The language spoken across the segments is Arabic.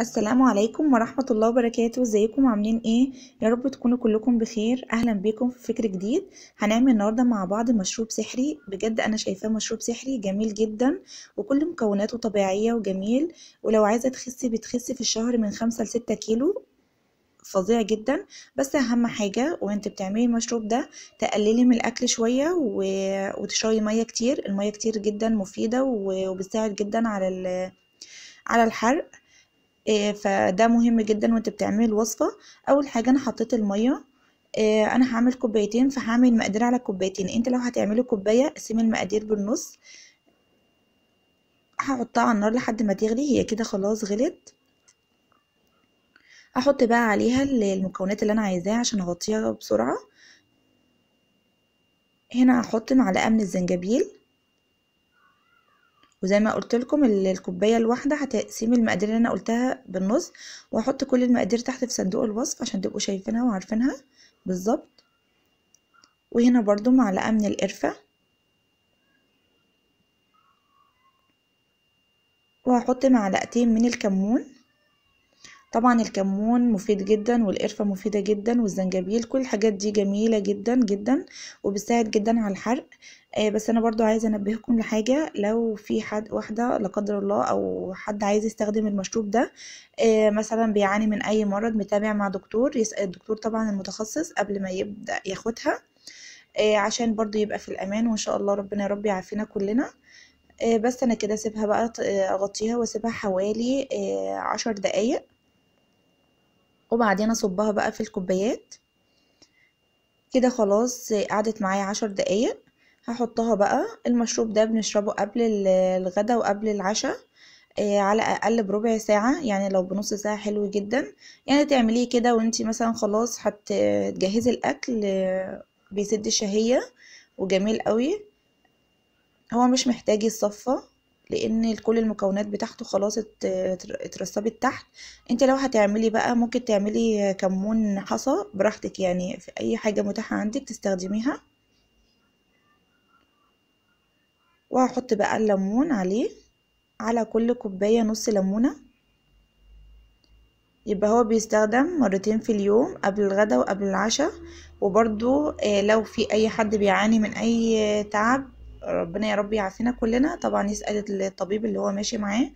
السلام عليكم ورحمة الله وبركاته ازيكم عاملين ايه يا رب تكونوا كلكم بخير اهلا بيكم في فكر جديد هنعمل النهاردة مع بعض مشروب سحري بجد انا شايفاه مشروب سحري جميل جدا وكل مكوناته طبيعية وجميل ولو عايزة تخسي بتخسي في الشهر من خمسة لستة كيلو فظيع جدا بس اهم حاجة وانت بتعملي المشروب ده تقللي من الاكل شوية و... وتشربي مية كتير المية كتير جدا مفيدة وبتساعد جدا على ال... على الحرق آه، فده مهم جدا وانت بتعمل الوصفة اول حاجة انا حطيت المية آه، انا هعمل كوبايتين فهعمل مقادير على كوبايتين انت لو هتعملي كوباية قسمي المقادير بالنص هحطها على النار لحد ما تغلي هي كده خلاص غلت هحط بقى عليها المكونات اللي انا عايزاها عشان اغطيها بسرعة هنا هحط معلقة من الزنجبيل وزي ما قلت لكم الكوبايه الواحده هتقسم المقادير اللي انا قلتها بالنص واحط كل المقادير تحت في صندوق الوصف عشان تبقوا شايفينها وعارفينها بالظبط وهنا برضو معلقه من القرفه وهحط معلقتين من الكمون طبعا الكمون مفيد جدا والقرفة مفيدة جدا والزنجبيل كل الحاجات دي جميلة جدا جدا وبتساعد جدا على الحرق آه بس انا برضو عايزة انبهكم لحاجة لو في حد واحدة لا قدر الله او حد عايز يستخدم المشروب ده آه مثلا بيعاني من اي مرض متابع مع دكتور يسأل الدكتور طبعا المتخصص قبل ما يبدأ ياخدها آه عشان برضو يبقى في الامان وان شاء الله ربنا يا رب يعافينا كلنا آه، بس انا كده سيبها بقى آه، اغطيها واسيبها حوالي آه، عشر دقايق وبعدين اصبها بقى في الكوبايات كده خلاص قعدت معايا عشر دقايق هحطها بقى المشروب ده بنشربه قبل الغدا وقبل العشاء آه، على اقل بربع ساعة يعني لو بنص ساعة حلو جدا يعني تعمليه كده وانتي مثلا خلاص هتجهزي الاكل آه، بيسد الشهية وجميل قوي هو مش محتاج الصفة لان كل المكونات بتاعته خلاص اترسبت تحت انت لو هتعملي بقى ممكن تعملي كمون حصى براحتك يعني في اي حاجه متاحه عندك تستخدميها وهحط بقى الليمون عليه على كل كوبايه نص ليمونه يبقى هو بيستخدم مرتين في اليوم قبل الغدا وقبل العشاء وبرضو آه، لو في اي حد بيعاني من اي تعب ربنا يا رب يعافينا كلنا طبعا يسأل الطبيب اللي هو ماشي معاه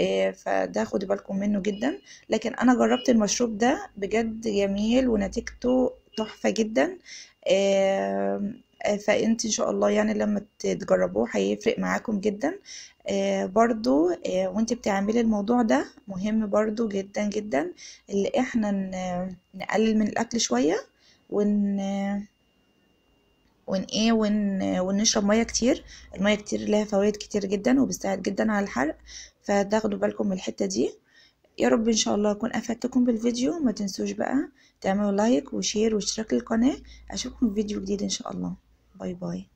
آه، فده خدوا بالكم منه جدا لكن انا جربت المشروب ده بجد جميل ونتيجته تحفة جدا آه، فانت ان شاء الله يعني لما تجربوه هيفرق معاكم جدا آه، برضو وانت بتعملي الموضوع ده مهم برضو جدا جدا اللي احنا نقلل من الاكل شوية ون ون ايه ون ونشرب ميه كتير الميه كتير لها فوائد كتير جدا وبتساعد جدا على الحرق فتاخدوا بالكم من الحته دي يا رب ان شاء الله اكون افدتكم بالفيديو ما تنسوش بقى تعملوا لايك وشير واشتراك للقناه اشوفكم في فيديو جديد ان شاء الله باي باي